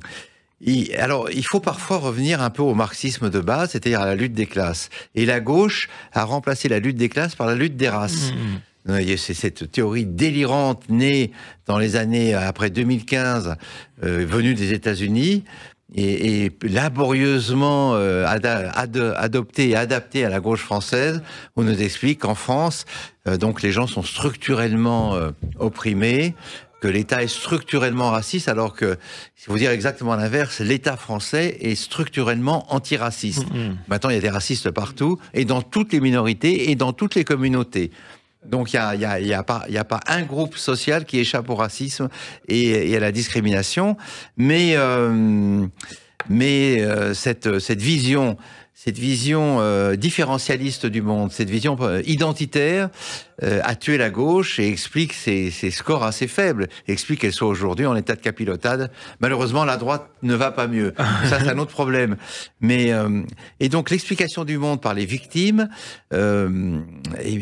il, alors, il faut parfois revenir un peu au marxisme de base, c'est-à-dire à la lutte des classes. Et la gauche a remplacé la lutte des classes par la lutte des races. Mmh. C'est cette théorie délirante née dans les années euh, après 2015, euh, venue des États-Unis, et, laborieusement euh, adoptée et adaptée à la gauche française, on nous explique qu'en France, donc les gens sont structurellement opprimés, que l'État est structurellement raciste, alors que, si vous dire exactement l'inverse, l'État français est structurellement antiraciste. Mm-hmm. Maintenant, il y a des racistes partout, et dans toutes les minorités, et dans toutes les communautés. Donc il n'y a, y a, y a, pas, un groupe social qui échappe au racisme et, à la discrimination. Mais, euh, mais euh, cette, cette vision cette vision euh, différentialiste du monde, cette vision identitaire, euh, a tué la gauche et explique ses, scores assez faibles, explique qu'elle soit aujourd'hui en état de capilotade. Malheureusement, la droite ne va pas mieux. Ça, c'est un autre problème. Mais euh, et donc l'explication du monde par les victimes, euh,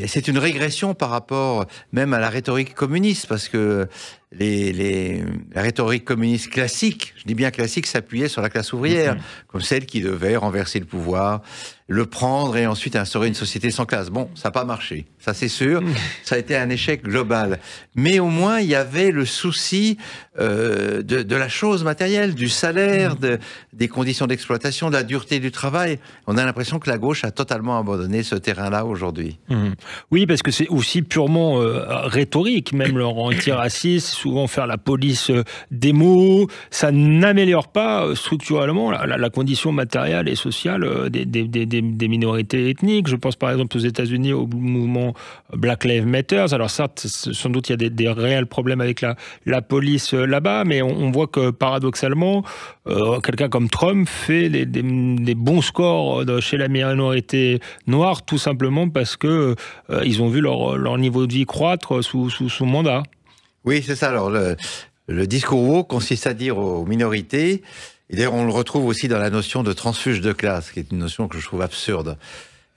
c'est une régression par rapport même à la rhétorique communiste, parce que les, la rhétorique communiste classique, je dis bien classique, s'appuyait sur la classe ouvrière, mhm. comme celle qui devait renverser le pouvoir, le prendre et ensuite instaurer une société sans classe. Bon, ça n'a pas marché, ça c'est sûr, mmh. ça a été un échec global. Mais au moins, il y avait le souci euh, de, la chose matérielle, du salaire, mmh. des conditions d'exploitation, de la dureté du travail. On a l'impression que la gauche a totalement abandonné ce terrain-là aujourd'hui. Mmh. Oui, parce que c'est aussi purement euh, rhétorique, même leur raciste, souvent faire la police euh, des mots, ça n'améliore pas structurellement la, condition matérielle et sociale des des, minorités ethniques. Je pense par exemple aux États-Unis au mouvement Black Lives Matter. Alors certes, sans doute il y a des, réels problèmes avec la, police euh, là-bas, mais on, voit que paradoxalement, euh, quelqu'un comme Trump fait des, bons scores euh, chez la minorité noire, tout simplement parce que ils ont vu leur, niveau de vie croître sous, sous son mandat. Oui, c'est ça. Alors le, le discours haut consiste à dire aux minorités d'ailleurs, on le retrouve aussi dans la notion de transfuge de classe, qui est une notion que je trouve absurde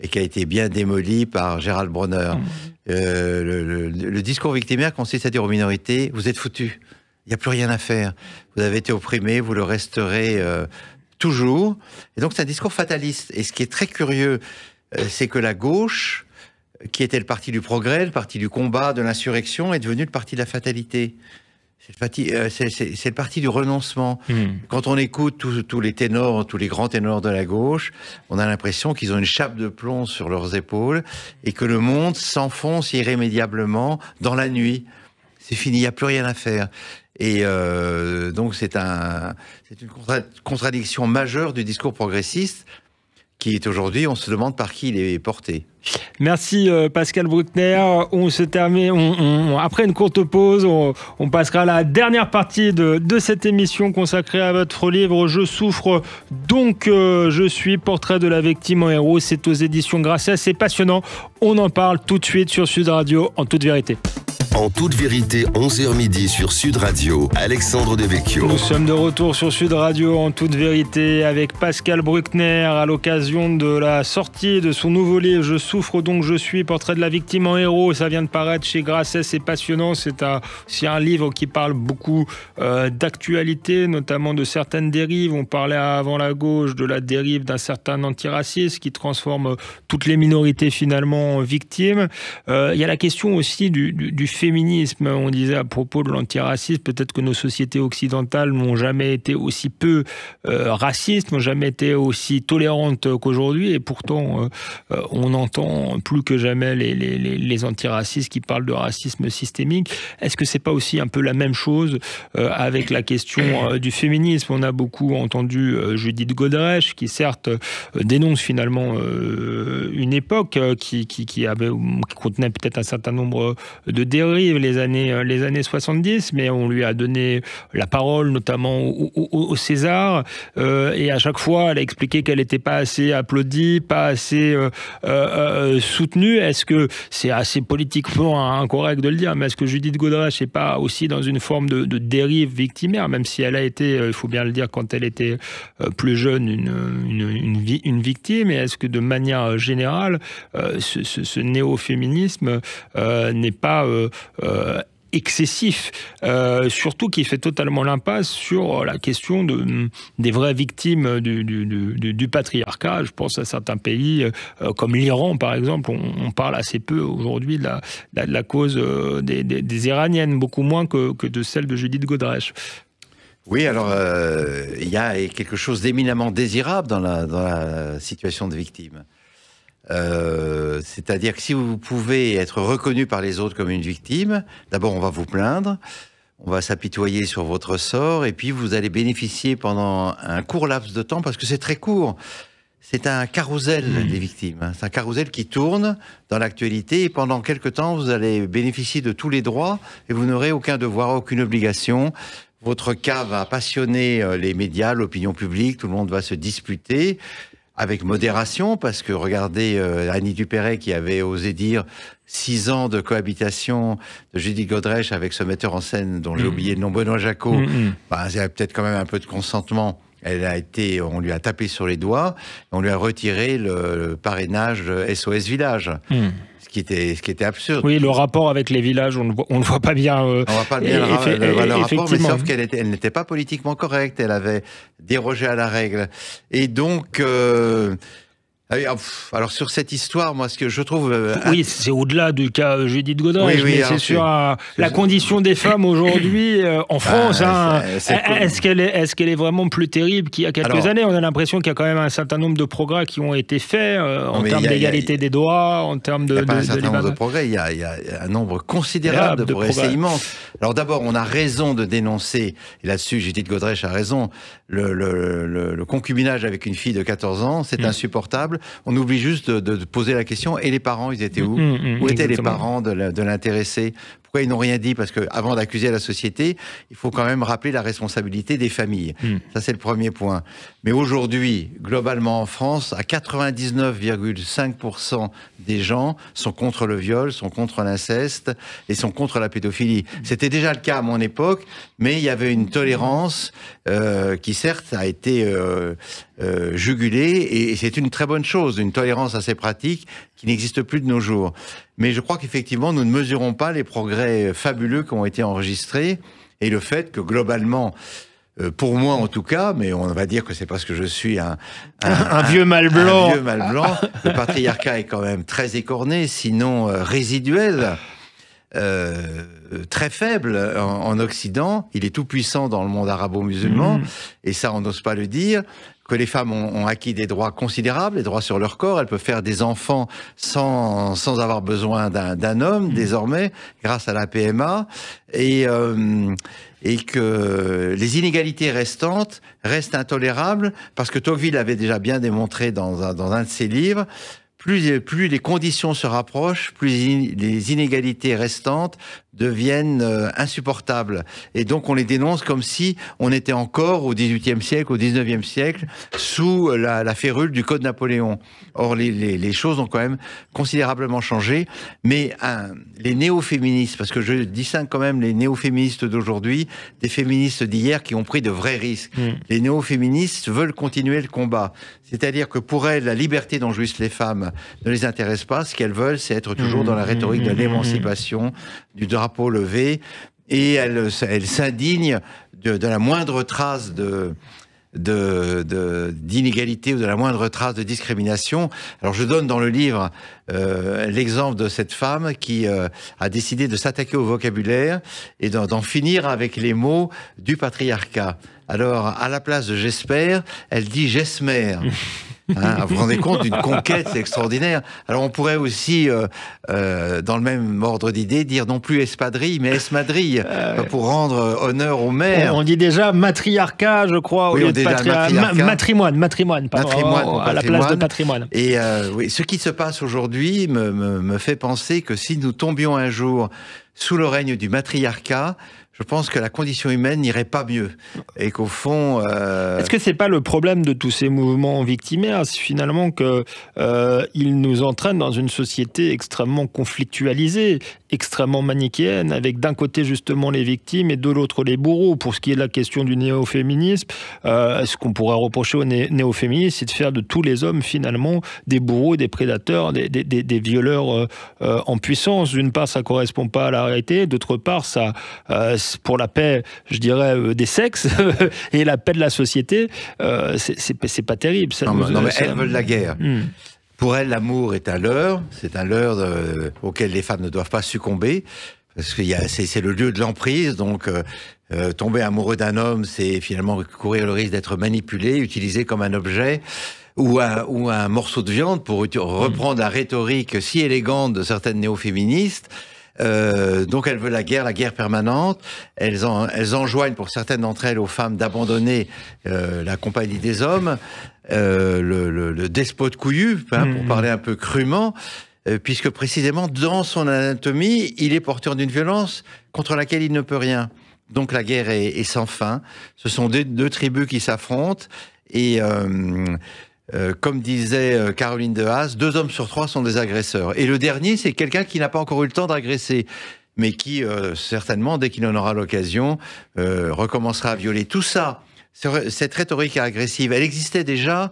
et qui a été bien démolie par Gérald Bronner. Mmh. Euh, le, discours victimaire consiste à dire aux minorités, vous êtes foutus, il n'y a plus rien à faire, vous avez été opprimés, vous le resterez euh, toujours. Et donc c'est un discours fataliste. Et ce qui est très curieux, euh, c'est que la gauche, qui était le parti du progrès, le parti du combat, de l'insurrection, est devenue le parti de la fatalité. C'est le euh, parti du renoncement. Hmm. Quand on écoute tous les ténors, tous les grands ténors de la gauche, on a l'impression qu'ils ont une chape de plomb sur leurs épaules et que le monde s'enfonce irrémédiablement dans la nuit. C'est fini, il n'y a plus rien à faire. Et euh, donc c'est une contradiction majeure du discours progressiste qui est aujourd'hui, on se demande par qui il est porté. Merci euh, Pascal Bruckner. On se termine, après une courte pause, on, passera à la dernière partie de, cette émission consacrée à votre livre Je souffre, donc euh, je suis portrait de la victime en héros. C'est aux éditions Grasset, c'est passionnant. On en parle tout de suite sur Sud Radio en toute vérité. En toute vérité, 11h midi sur Sud Radio, Alexandre Devecchio. Nous sommes de retour sur Sud Radio en toute vérité avec Pascal Bruckner à l'occasion de la sortie de son nouveau livre Je souffre donc je suis, portrait de la victime en héros. Ça vient de paraître chez Grasset, c'est passionnant. C'est un, livre qui parle beaucoup euh, d'actualité, notamment de certaines dérives. On parlait avant la gauche de la dérive d'un certain antiraciste qui transforme toutes les minorités finalement en victimes. Euh, il y a la question aussi du, du, du féminisme, on disait à propos de l'antiracisme, peut-être que nos sociétés occidentales n'ont jamais été aussi peu euh, racistes, n'ont jamais été aussi tolérantes qu'aujourd'hui, et pourtant euh, euh, on entend plus que jamais les, les, antiracistes qui parlent de racisme systémique. Est-ce que c'est pas aussi un peu la même chose avec la question du féminisme On a beaucoup entendu Judith godrech, qui certes dénonce finalement une époque qui, qui, avait, qui contenait peut-être un certain nombre de dérives, les années, euh, les années 70, mais on lui a donné la parole, notamment au, César. Euh, et à chaque fois, elle a expliqué qu'elle n'était pas assez applaudie, pas assez euh, soutenue. Est-ce que c'est assez politiquement incorrect de le dire, mais est-ce que Judith Godrèche n'est pas aussi dans une forme de, dérive victimaire, même si elle a été, il faut bien le dire, quand elle était plus jeune, une, une, victime. Et est-ce que de manière générale, ce, néo-féminisme n'est pas euh, excessif, euh, surtout qui fait totalement l'impasse sur euh, la question mm, des vraies victimes du, patriarcat. Je pense à certains pays comme l'Iran, par exemple. On, parle assez peu aujourd'hui de la, cause des, Iraniennes, beaucoup moins que, de celle de Judith Godrèche. Oui, alors il y a quelque chose d'éminemment désirable dans la, dans la situation de victimes. Euh, c'est-à-dire que si vous pouvez être reconnu par les autres comme une victime, d'abord on va vous plaindre, on va s'apitoyer sur votre sort, et puis vous allez bénéficier pendant un court laps de temps, parce que c'est très court. C'est un carrousel mmh. des victimes. Hein. C'est un carrousel qui tourne dans l'actualité et pendant quelque temps, vous allez bénéficier de tous les droits et vous n'aurez aucun devoir, aucune obligation. Votre cas va passionner euh, les médias, l'opinion publique, tout le monde va se disputer avec modération, parce que regardez euh, Annie Dupéret qui avait osé dire six ans de cohabitation de Judy Godrèche avec ce metteur en scène dont j'ai mm. oublié le nom, Benoît Jacot, il y a peut-être quand même un peu de consentement. Elle a été, on lui a tapé sur les doigts, on lui a retiré le, parrainage SOS Village. Mm ce qui était, ce qui était absurde. Oui, le rapport avec les villages, on ne, voit, pas bien. Euh, on ne voit pas bien le, rapport, mais sauf qu'elle n'était pas politiquement correcte, elle avait dérogé à la règle. Et donc, euh, ah oh, alors sur cette histoire, moi, ce que je trouve... Euh, oui, c'est au-delà du cas euh, Judith Godin, oui, mais c'est sur la condition des femmes aujourd'hui euh, en ah, France. Hein. Est-ce qu'elle est, vraiment plus terrible qu'il y a quelques années On a l'impression qu'il y a quand même un certain nombre de progrès qui ont été faits en termes d'égalité des droits, en termes de... Il y a pas un certain nombre de progrès, il y, a, un nombre considérable de, progrès, Alors d'abord, on a raison de dénoncer, et là-dessus Judith Godrèche a raison, le, concubinage avec une fille de 14 ans, c'est mm. insupportable. On oublie juste de, poser la question. Et les parents, ils étaient où mm, mm, mm, Où étaient les parents de l'intéressé pourquoi ils n'ont rien dit Parce qu'avant d'accuser la société, il faut quand même rappeler la responsabilité des familles. Ça, c'est le premier point. Mais aujourd'hui, globalement en France, à 99,5% des gens sont contre le viol, sont contre l'inceste et sont contre la pédophilie. C'était déjà le cas à mon époque, mais il y avait une tolérance euh, qui, certes, a été euh, euh, jugulé et, c'est une très bonne chose, une tolérance à ces pratiques qui n'existe plus de nos jours. Mais je crois qu'effectivement, nous ne mesurons pas les progrès fabuleux qui ont été enregistrés, et le fait que globalement, euh, pour moi en tout cas, mais on va dire que c'est parce que je suis un, un, vieux mal blanc. Vieux mal blanc. le patriarcat est quand même très écorné, sinon euh, résiduel, très faible en, Occident. Il est tout puissant dans le monde arabo-musulman, mm. et ça on n'ose pas le dire que les femmes ont, acquis des droits considérables, des droits sur leur corps. Elles peuvent faire des enfants sans, sans avoir besoin d'un homme, mmh. désormais, grâce à la PMA. Et, euh, et que les inégalités restantes restent intolérables, parce que Tocqueville avait déjà bien démontré dans un, dans un de ses livres, plus, plus les conditions se rapprochent, plus les inégalités restantes deviennent euh, insupportables. Et donc on les dénonce comme si on était encore au XVIIIe siècle, au 19 19e siècle, sous la, férule du Code Napoléon. Or les, choses ont quand même considérablement changé, mais hein, les néo-féministes, parce que je distingue quand même les néo-féministes d'aujourd'hui des féministes d'hier qui ont pris de vrais risques. Mm. Les néo-féministes veulent continuer le combat. C'est-à-dire que pour elles, la liberté dont jouissent les femmes ne les intéresse pas. Ce qu'elles veulent, c'est être toujours mm, dans la mm, rhétorique de l'émancipation, du drapeau levé et elle, elle s'indigne de, la moindre trace de d'inégalité de, ou de la moindre trace de discrimination. Alors je donne dans le livre euh, l'exemple de cette femme qui euh, a décidé de s'attaquer au vocabulaire et d'en finir avec les mots du patriarcat. Alors à la place de j'espère, elle dit j'espère. Hein, vous vous rendez compte d'une conquête extraordinaire. Alors on pourrait aussi, euh, euh, dans le même ordre d'idée, dire non plus espadrille, mais esmadrille, ah pour rendre euh, honneur aux mères. On, dit déjà matriarcat, je crois, au lieu de matrimoine, matrimoine, pardon, oh, à la place de patrimoine. Et ce qui se passe aujourd'hui me, me fait penser que si nous tombions un jour sous le règne du matriarcat, je pense que la condition humaine n'irait pas mieux. Et qu'au fond... Euh, est-ce que c'est pas le problème de tous ces mouvements victimaires C'est finalement qu'ils euh, nous entraînent dans une société extrêmement conflictualisée, extrêmement manichéenne, avec d'un côté justement les victimes et de l'autre les bourreaux. Pour ce qui est de la question du néo-féminisme, euh, ce qu'on pourrait reprocher aux néo-féministes, c'est de faire de tous les hommes finalement des bourreaux, des prédateurs, des, violeurs euh, en puissance. D'une part, ça correspond pas à la réalité. D'autre part, ça pour la paix, je dirais, euh, des sexes et la paix de la société, euh, c'est pas terrible. non, mais elles veulent la guerre. Hmm. Pour elles, l'amour est un leurre, c'est un leurre euh, auquel les femmes ne doivent pas succomber, parce que c'est le lieu de l'emprise, donc tomber amoureux d'un homme, c'est finalement courir le risque d'être manipulé, utilisé comme un objet. Ou un, morceau de viande pour reprendre hmm. la rhétorique si élégante de certaines néo-féministes. Euh, donc elle veut la guerre, la guerre permanente. Elles, en, elles enjoignent pour certaines d'entre elles aux femmes d'abandonner euh, la compagnie des hommes, euh, le, le, le, despote couillu, hein, pour mmh. parler un peu crûment, euh, puisque précisément dans son anatomie, il est porteur d'une violence contre laquelle il ne peut rien. Donc la guerre est, est sans fin. Ce sont deux, deux tribus qui s'affrontent et euh, euh, comme disait euh, Caroline de Haas deux hommes sur trois sont des agresseurs. Et le dernier, c'est quelqu'un qui n'a pas encore eu le temps d'agresser mais qui euh, certainement, dès qu'il en aura l'occasion, recommencera à violer. Tout ça, cette rhétorique agressive, elle existait déjà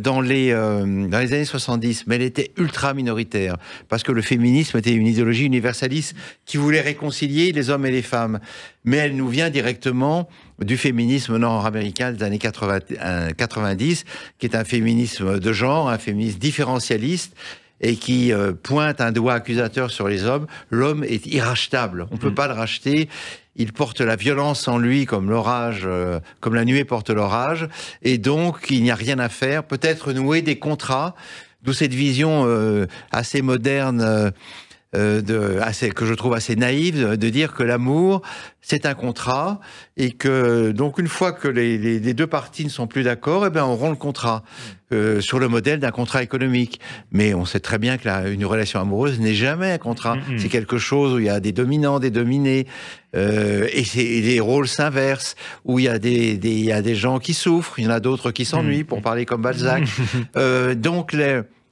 dans les, dans les années 70, mais elle était ultra minoritaire, parce que le féminisme était une idéologie universaliste qui voulait réconcilier les hommes et les femmes. Mais elle nous vient directement du féminisme nord-américain des années 80, 90, euh, qui est un féminisme de genre, un féminisme différentialiste et qui euh, pointe un doigt accusateur sur les hommes, l'homme est irrachetable. On ne peut mm. pas le racheter. Il porte la violence en lui comme l'orage, euh, comme la nuée porte l'orage. Et donc, il n'y a rien à faire. Peut-être nouer des contrats, d'où cette vision assez moderne euh, de, assez, que je trouve assez naïve de, dire que l'amour, c'est un contrat et que donc une fois que les, deux parties ne sont plus d'accord, eh bien on rompt le contrat euh, sur le modèle d'un contrat économique. Mais on sait très bien que une relation amoureuse n'est jamais un contrat. Mm, mm. C'est quelque chose où il y a des dominants, des dominés, euh, et, des les rôles s'inversent. Où il y a des, des, il y a des gens qui souffrent, il y en a d'autres qui s'ennuient, mm, pour parler comme Balzac. donc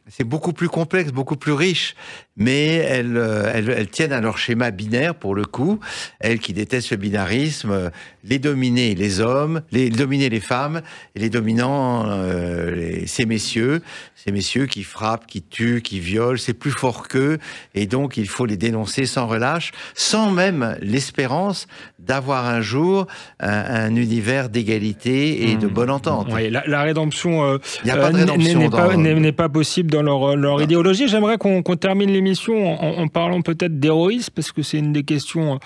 c'est beaucoup plus complexe, beaucoup plus riche mais elles, euh, tiennent à leur schéma binaire pour le coup. Elles qui détestent le binarisme, euh, les dominer, les hommes, les dominer les femmes, et les dominants euh, ces messieurs, ces messieurs qui frappent, qui tuent, qui violent, c'est plus fort qu'eux, et donc il faut les dénoncer sans relâche, sans même l'espérance d'avoir un jour un, univers d'égalité et de hmm. bonne entente. la, rédemption n'est pas, possible dans leur, idéologie. J'aimerais qu'on termine les en, parlant peut-être d'héroïsme, parce que c'est une des questions euh,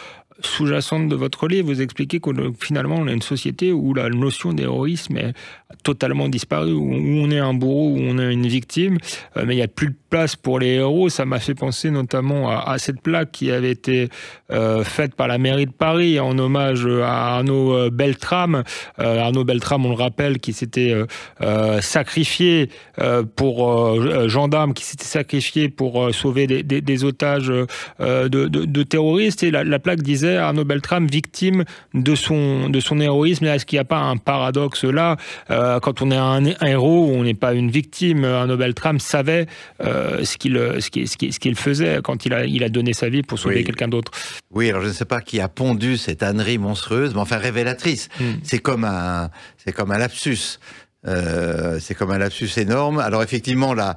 sous-jacente de votre livre. Vous expliquez que finalement, on a une société où la notion d'héroïsme est totalement disparue, où on est un bourreau, où on est une victime, euh, mais il n'y a plus de place pour les héros. Ça m'a fait penser notamment à, cette plaque qui avait été euh, faite par la mairie de Paris en hommage à Arnaud euh, Beltrame. Arnaud Beltrame, on le rappelle, qui s'était sacrifié pour gendarme, qui s'était sacrifié pour sauver des, otages de, terroristes. Et la plaque disait à Arnaud victime de son, de son héroïsme. Est-ce qu'il n'y a pas un paradoxe là euh, Quand on est un, héros, on n'est pas une victime. Arnaud Beltrame savait euh, ce qu'il ce qu'il, faisait quand il a, donné sa vie pour sauver quelqu'un d'autre. Oui, alors je ne sais pas qui a pondu cette ânerie monstrueuse, mais enfin révélatrice. Hmm. C'est comme un, comme un lapsus. Euh, c'est comme un lapsus énorme. Alors effectivement, la,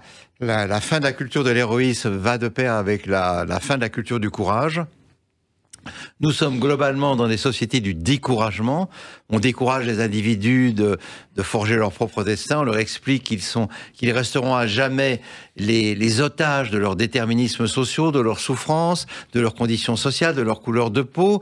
fin de la culture de l'héroïsme va de pair avec la fin de la culture du courage. Nous sommes globalement dans des sociétés du découragement. On décourage les individus de, forger leur propre destin. On leur explique qu'ils sont, resteront à jamais les, otages de leurs déterminismes sociaux, de leurs souffrances, de leurs conditions sociales, de leur couleur de peau.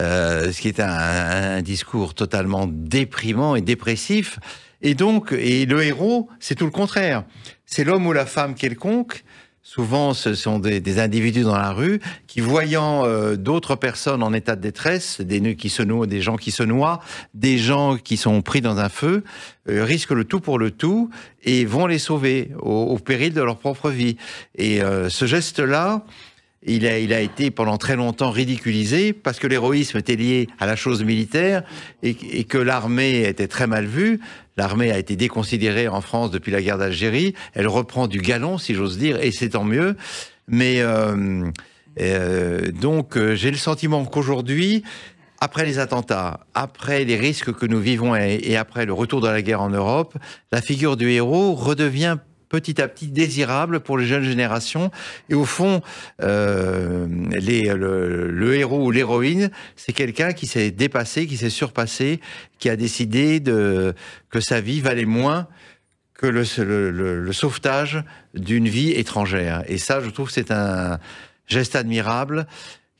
Euh, ce qui est un, un, discours totalement déprimant et dépressif. Et donc, et le héros, c'est tout le contraire. C'est l'homme ou la femme quelconque Souvent, ce sont des, individus dans la rue qui, voyant euh, d'autres personnes en état de détresse, des nœuds qui se noient, des gens qui se noient, des gens qui sont pris dans un feu, euh, risquent le tout pour le tout et vont les sauver au, péril de leur propre vie. Et euh, ce geste-là, il a, été pendant très longtemps ridiculisé parce que l'héroïsme était lié à la chose militaire et que l'armée était très mal vue. L'armée a été déconsidérée en France depuis la guerre d'Algérie. Elle reprend du galon, si j'ose dire, et c'est tant mieux. Mais euh, euh, donc, euh, j'ai le sentiment qu'aujourd'hui, après les attentats, après les risques que nous vivons et après le retour de la guerre en Europe, la figure du héros redevient petit à petit désirable pour les jeunes générations. Et au fond, euh, le, héros ou l'héroïne, c'est quelqu'un qui s'est dépassé, qui s'est surpassé, qui a décidé que sa vie valait moins que le, sauvetage d'une vie étrangère. Et ça, je trouve c'est un geste admirable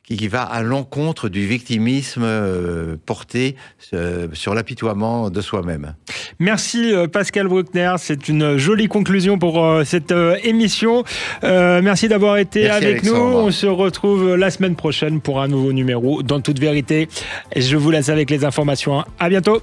qui va à l'encontre du victimisme euh, porté euh, sur l'apitoiement de soi-même. Merci euh, Pascal Bruckner, c'est une jolie conclusion pour cette émission. merci d'avoir été avec nous. On se retrouve la semaine prochaine pour un nouveau numéro dans toute vérité. Je vous laisse avec les informations. À bientôt.